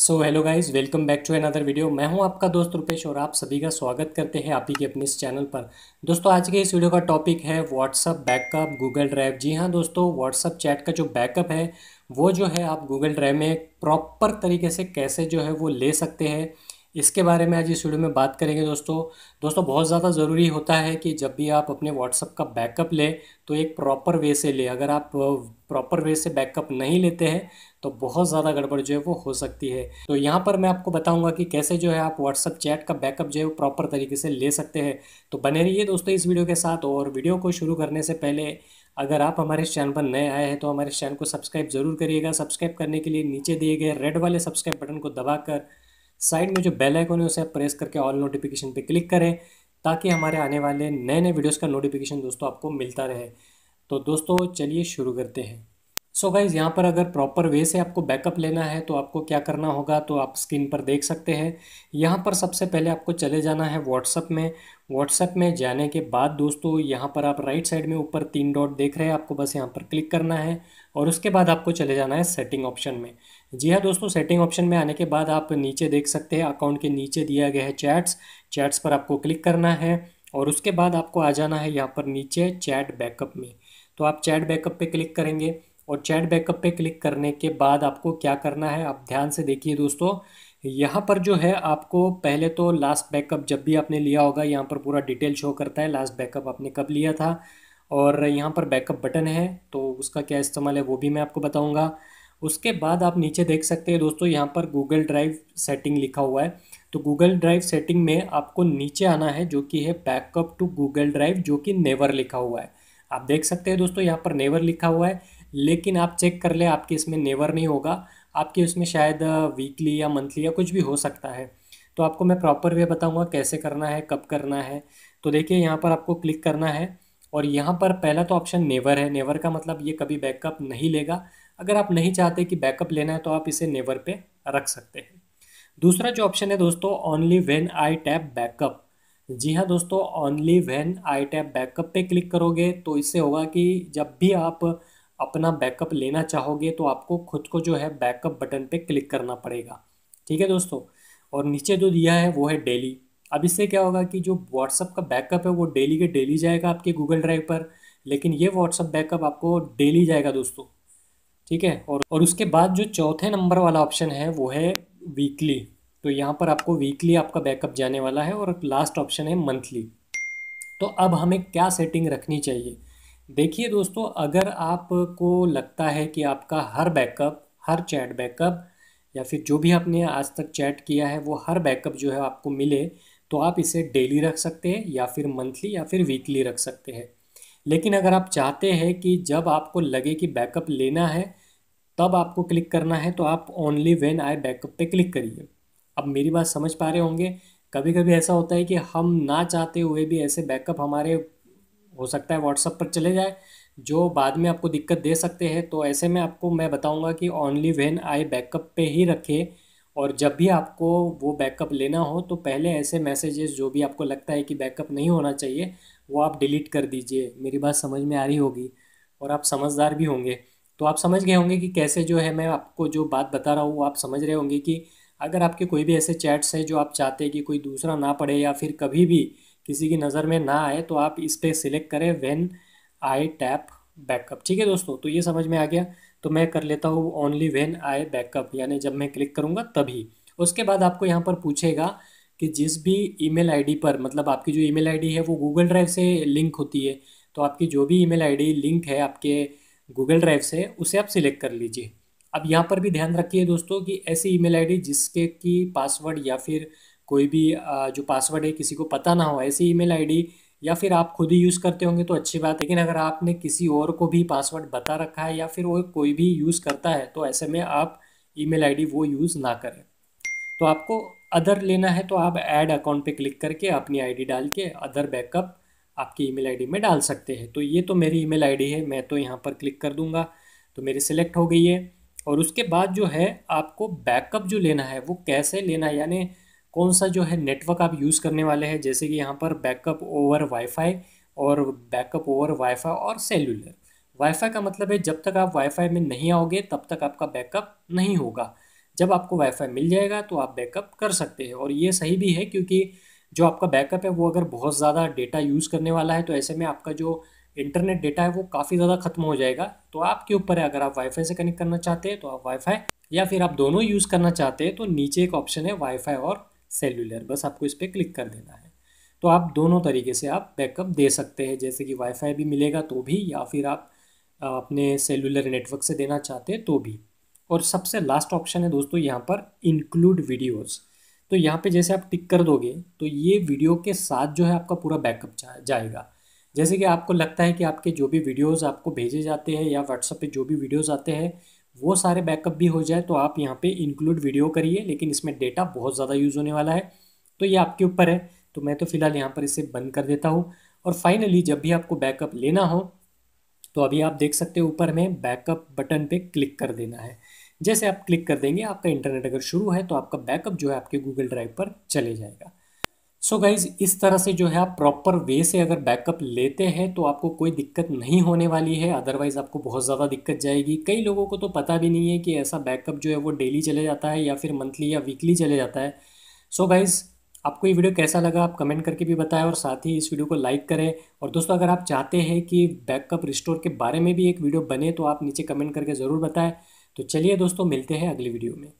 so hello guys welcome back to another video मैं हूं आपका दोस्त रुपेश और आप सभी का स्वागत करते हैं आप ही के अपने इस चैनल पर दोस्तों आज के इस वीडियो का टॉपिक है व्हाट्सअप बैकअप गूगल ड्राइव जी हां दोस्तों व्हाट्सअप चैट का जो बैकअप है वो जो है आप गूगल ड्राइव में प्रॉपर तरीके से कैसे जो है वो ले सकते हैं इसके बारे में आज इस वीडियो में बात करेंगे दोस्तों दोस्तों बहुत ज़्यादा ज़रूरी होता है कि जब भी आप अपने व्हाट्सअप का बैकअप लें तो एक प्रॉपर वे से लें अगर आप प्रॉपर वे से बैकअप नहीं लेते हैं तो बहुत ज़्यादा गड़बड़ जो है वो हो सकती है तो यहाँ पर मैं आपको बताऊँगा कि कैसे जो है आप व्हाट्सअप चैट का बैकअप जो है वो प्रॉपर तरीके से ले सकते हैं तो बने रहिए दोस्तों इस वीडियो के साथ और वीडियो को शुरू करने से पहले अगर आप हमारे चैनल पर नए आए हैं तो हमारे चैनल को सब्सक्राइब जरूर करिएगा सब्सक्राइब करने के लिए नीचे दिए गए रेड वाले सब्सक्राइब बटन को दबाकर साइड में जो बेल आइकॉन है उसे आप प्रेस करके ऑल नोटिफिकेशन पे क्लिक करें ताकि हमारे आने वाले नए नए वीडियोस का नोटिफिकेशन दोस्तों आपको मिलता रहे तो दोस्तों चलिए शुरू करते हैं सो so गाइज़ यहाँ पर अगर प्रॉपर वे से आपको बैकअप लेना है तो आपको क्या करना होगा तो आप स्क्रीन पर देख सकते हैं यहाँ पर सबसे पहले आपको चले जाना है व्हाट्सअप में व्हाट्सएप में जाने के बाद दोस्तों यहाँ पर आप राइट साइड में ऊपर तीन डॉट देख रहे हैं आपको बस यहाँ पर क्लिक करना है और उसके बाद आपको चले जाना है सेटिंग ऑप्शन में जी हाँ दोस्तों सेटिंग ऑप्शन में आने के बाद आप नीचे देख सकते हैं अकाउंट के नीचे दिया गया है चैट्स चैट्स पर आपको क्लिक करना है और उसके बाद आपको आ जाना है यहाँ पर नीचे चैट बैकअप में तो आप चैट बैकअप पर क्लिक करेंगे और चैट बैकअप पर क्लिक करने के बाद आपको क्या करना है आप ध्यान से देखिए दोस्तों यहाँ पर जो है आपको पहले तो लास्ट बैकअप जब भी आपने लिया होगा यहाँ पर पूरा डिटेल शो करता है लास्ट बैकअप आपने कब लिया था और यहाँ पर बैकअप बटन है तो उसका क्या इस्तेमाल है वो भी मैं आपको बताऊँगा उसके बाद आप नीचे देख सकते हैं दोस्तों यहाँ पर गूगल ड्राइव सेटिंग लिखा हुआ है तो गूगल ड्राइव सेटिंग में आपको नीचे आना है जो कि है बैकअप टू गूगल ड्राइव जो कि नेवर लिखा हुआ है आप देख सकते हैं दोस्तों यहाँ पर नेवर लिखा हुआ है लेकिन आप चेक कर ले आपके इसमें नेवर नहीं होगा आपके उसमें शायद वीकली या मंथली या कुछ भी हो सकता है तो आपको मैं प्रॉपर वे बताऊंगा कैसे करना है कब करना है तो देखिए यहाँ पर आपको क्लिक करना है और यहाँ पर पहला तो ऑप्शन नेवर है नेवर का मतलब ये कभी बैकअप नहीं लेगा अगर आप नहीं चाहते कि बैकअप लेना है तो आप इसे नेवर पे रख सकते हैं दूसरा जो ऑप्शन है दोस्तों only when I tap backup जी हाँ दोस्तों only when I tap backup पे क्लिक करोगे तो इससे होगा कि जब भी आप अपना बैकअप लेना चाहोगे तो आपको खुद को जो है बैकअप बटन पे क्लिक करना पड़ेगा ठीक है दोस्तों और नीचे जो दिया है वो है डेली अब इससे क्या होगा कि जो व्हाट्सअप का बैकअप है वो डेली के डेली जाएगा आपके गूगल ड्राइव पर लेकिन ये व्हाट्सअप बैकअप आपको डेली जाएगा दोस्तों ठीक है और और उसके बाद जो चौथे नंबर वाला ऑप्शन है वो है वीकली तो यहाँ पर आपको वीकली आपका बैकअप जाने वाला है और लास्ट ऑप्शन है मंथली तो अब हमें क्या सेटिंग रखनी चाहिए देखिए दोस्तों अगर आपको लगता है कि आपका हर बैकअप हर चैट बैकअप या फिर जो भी आपने आज तक चैट किया है वो हर बैकअप जो है आपको मिले तो आप इसे डेली रख सकते हैं या फिर मंथली या फिर वीकली रख सकते हैं लेकिन अगर आप चाहते हैं कि जब आपको लगे कि बैकअप लेना है तब आपको क्लिक करना है तो आप ओनली वेन आई बैकअप पे क्लिक करिए अब मेरी बात समझ पा रहे होंगे कभी कभी ऐसा होता है कि हम ना चाहते हुए भी ऐसे बैकअप हमारे हो सकता है व्हाट्सअप पर चले जाए जो बाद में आपको दिक्कत दे सकते हैं तो ऐसे में आपको मैं बताऊंगा कि ओनली वेन आई बैकअप पे ही रखें और जब भी आपको वो बैकअप लेना हो तो पहले ऐसे मैसेजेस जो भी आपको लगता है कि बैकअप नहीं होना चाहिए वो आप डिलीट कर दीजिए मेरी बात समझ में आ रही होगी और आप समझदार भी होंगे तो आप समझ गए होंगे कि कैसे जो है मैं आपको जो बात बता रहा हूँ वो आप समझ रहे होंगे कि अगर आपके कोई भी ऐसे चैट्स हैं जो आप चाहते हैं कि कोई दूसरा ना पढ़े या फिर कभी भी किसी की नज़र में ना आए तो आप इस पर सिलेक्ट करें वेन आई टैप बैकअप ठीक है दोस्तों तो ये समझ में आ गया तो मैं कर लेता हूँ ओनली वेन आई बैकअप यानी जब मैं क्लिक करूँगा तभी उसके बाद आपको यहाँ पर पूछेगा कि जिस भी ईमेल आईडी पर मतलब आपकी जो ईमेल आईडी है वो गूगल ड्राइव से लिंक होती है तो आपकी जो भी ईमेल आईडी लिंक है आपके गूगल ड्राइव से उसे आप सिलेक्ट कर लीजिए अब यहाँ पर भी ध्यान रखिए दोस्तों कि ऐसी ईमेल आईडी जिसके की पासवर्ड या फिर कोई भी जो पासवर्ड है किसी को पता ना हो ऐसी ईमेल आईडी या फिर आप खुद ही यूज़ करते होंगे तो अच्छी बात है लेकिन अगर आपने किसी और को भी पासवर्ड बता रखा है या फिर वो कोई भी यूज़ करता है तो ऐसे में आप ईमेल आईडी वो यूज़ ना करें तो आपको अदर लेना है तो आप ऐड अकाउंट पे क्लिक करके अपनी आईडी डाल के अदर बैकअप आपकी ईमेल आईडी में डाल सकते हैं तो ये तो मेरी ईमेल आईडी है मैं तो यहाँ पर क्लिक कर दूँगा तो मेरी सिलेक्ट हो गई है और उसके बाद जो है आपको बैकअप जो लेना है वो कैसे लेना है यानी कौन सा जो है नेटवर्क आप यूज़ करने वाले हैं जैसे कि यहाँ पर बैकअप ओवर वाईफाई और बैकअप ओवर वाईफाई और सेलुलर वाईफाई का मतलब है जब तक आप वाईफाई में नहीं आओगे तब तक आपका बैकअप नहीं होगा जब आपको वाईफाई मिल जाएगा तो आप बैकअप कर सकते हैं और ये सही भी है क्योंकि जो आपका बैकअप है वो अगर बहुत ज़्यादा डेटा यूज़ करने वाला है तो ऐसे में आपका जो इंटरनेट डेटा है वो काफ़ी ज़्यादा ख़त्म हो जाएगा तो आपके ऊपर है अगर आप वाईफाई से कनेक्ट करना चाहते हैं तो आप वाईफाई या फिर आप दोनों यूज़ करना चाहते हैं तो नीचे एक ऑप्शन है वाईफाई और सेल्यूलर बस आपको इस पर क्लिक कर देना है तो आप दोनों तरीके से आप बैकअप दे सकते हैं जैसे कि वाईफाई भी मिलेगा तो भी या फिर आप अपने सेलुलर नेटवर्क से देना चाहते हैं तो भी और सबसे लास्ट ऑप्शन है दोस्तों यहाँ पर इंक्लूड वीडियोस तो यहाँ पे जैसे आप टिक कर दोगे तो ये वीडियो के साथ जो है आपका पूरा बैकअप जा, जाएगा जैसे कि आपको लगता है कि आपके जो भी वीडियोज़ आपको भेजे जाते हैं या व्हाट्सएप पर जो भी वीडियोज़ आते हैं वो सारे बैकअप भी हो जाए तो आप यहाँ पे इंक्लूड वीडियो करिए लेकिन इसमें डेटा बहुत ज़्यादा यूज़ होने वाला है तो ये आपके ऊपर है तो मैं तो फ़िलहाल यहाँ पर इसे बंद कर देता हूँ और फाइनली जब भी आपको बैकअप लेना हो तो अभी आप देख सकते हो ऊपर में बैकअप बटन पर क्लिक कर देना है जैसे आप क्लिक कर देंगे आपका इंटरनेट अगर शुरू है तो आपका बैकअप जो है आपके गूगल ड्राइव पर चले जाएगा सो so गाइज इस तरह से जो है आप प्रॉपर वे से अगर बैकअप लेते हैं तो आपको कोई दिक्कत नहीं होने वाली है अदरवाइज़ आपको बहुत ज़्यादा दिक्कत जाएगी कई लोगों को तो पता भी नहीं है कि ऐसा बैकअप जो है वो डेली चले जाता है या फिर मंथली या वीकली चले जाता है सो so गाइज़ आपको ये वीडियो कैसा लगा आप कमेंट करके भी बताएं और साथ ही इस वीडियो को लाइक करें और दोस्तों अगर आप चाहते हैं कि बैकअप रिस्टोर के बारे में भी एक वीडियो बने तो आप नीचे कमेंट करके ज़रूर बताएं तो चलिए दोस्तों मिलते हैं अगली वीडियो में